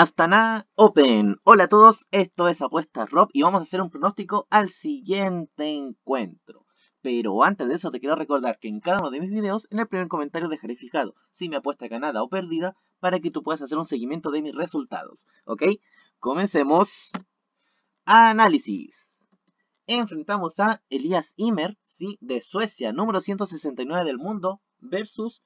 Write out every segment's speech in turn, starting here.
Hasta nada, Open. Hola a todos, esto es Apuesta Rob y vamos a hacer un pronóstico al siguiente encuentro. Pero antes de eso te quiero recordar que en cada uno de mis videos, en el primer comentario dejaré fijado si mi apuesta ganada o perdida para que tú puedas hacer un seguimiento de mis resultados. ¿Ok? Comencemos. Análisis. Enfrentamos a Elias Imer, sí, de Suecia, número 169 del mundo, versus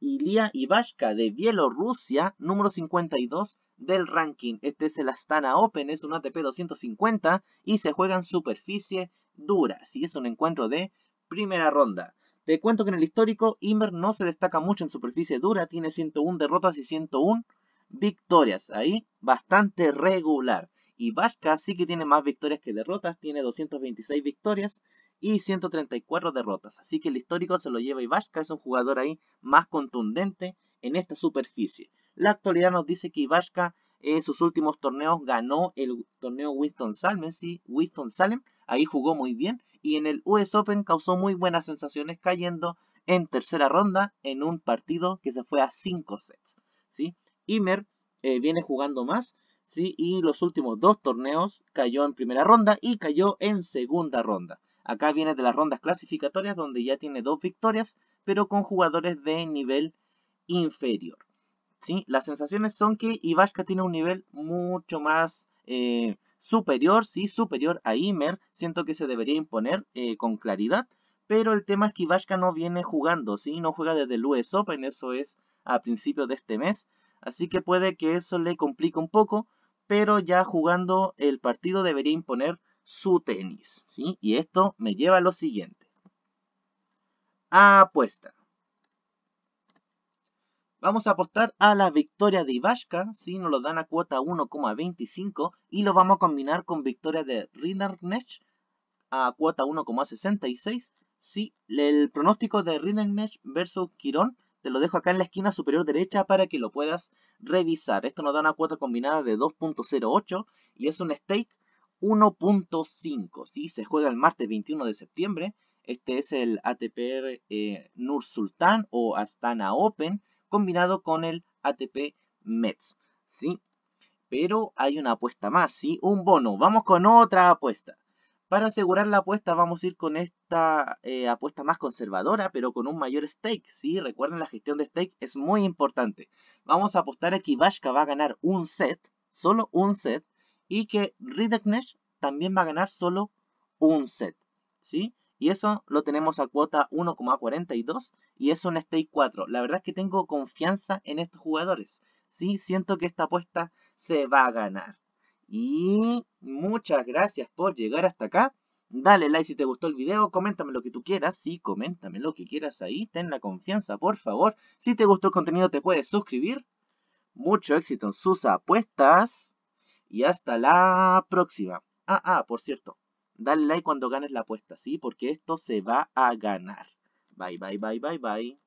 Ilia Ivashka de Bielorrusia, número 52 del ranking. Este es el Astana Open, es un ATP 250 y se juega en superficie dura. Si es un encuentro de primera ronda. Te cuento que en el histórico Imer no se destaca mucho en superficie dura, tiene 101 derrotas y 101 victorias. Ahí bastante regular. Y sí que tiene más victorias que derrotas, tiene 226 victorias y 134 derrotas. Así que el histórico se lo lleva Ibashka, es un jugador ahí más contundente en esta superficie. La actualidad nos dice que Ibashka en sus últimos torneos ganó el torneo Winston Salem, sí, Winston Salem, ahí jugó muy bien y en el US Open causó muy buenas sensaciones cayendo en tercera ronda en un partido que se fue a 5 sets, ¿sí? Imer eh, viene jugando más, ¿sí? Y los últimos dos torneos cayó en primera ronda y cayó en segunda ronda. Acá viene de las rondas clasificatorias donde ya tiene dos victorias, pero con jugadores de nivel inferior. ¿sí? Las sensaciones son que Ibashka tiene un nivel mucho más eh, superior, sí, superior a Imer. Siento que se debería imponer eh, con claridad, pero el tema es que Ibashka no viene jugando, ¿sí? No juega desde el US Open, eso es a principios de este mes. Así que puede que eso le complique un poco, pero ya jugando el partido debería imponer su tenis. ¿sí? Y esto me lleva a lo siguiente. Apuesta. Vamos a apostar a la victoria de Ivashka, si nos lo dan a cuota 1,25 y lo vamos a combinar con victoria de Rinnernech a cuota 1,66. Si el pronóstico de Rindernecht versus Quirón te lo dejo acá en la esquina superior derecha para que lo puedas revisar. Esto nos da una cuota combinada de 2.08 y es un stake 1.5. Si Se juega el martes 21 de septiembre. Este es el ATP eh, Nur Sultan o Astana Open combinado con el ATP Mets. ¿sí? Pero hay una apuesta más, ¿sí? un bono. Vamos con otra apuesta. Para asegurar la apuesta vamos a ir con esta eh, apuesta más conservadora, pero con un mayor stake. ¿sí? Recuerden, la gestión de stake es muy importante. Vamos a apostar a que va a ganar un set, solo un set, y que Rideknecht también va a ganar solo un set, ¿sí? Y eso lo tenemos a cuota 1,42 y es un stake 4. La verdad es que tengo confianza en estos jugadores, ¿sí? Siento que esta apuesta se va a ganar. Y muchas gracias por llegar hasta acá. Dale like si te gustó el video, coméntame lo que tú quieras, sí, coméntame lo que quieras ahí, ten la confianza, por favor. Si te gustó el contenido te puedes suscribir. Mucho éxito en sus apuestas. Y hasta la próxima. Ah, ah, por cierto, dale like cuando ganes la apuesta, ¿sí? Porque esto se va a ganar. Bye, bye, bye, bye, bye.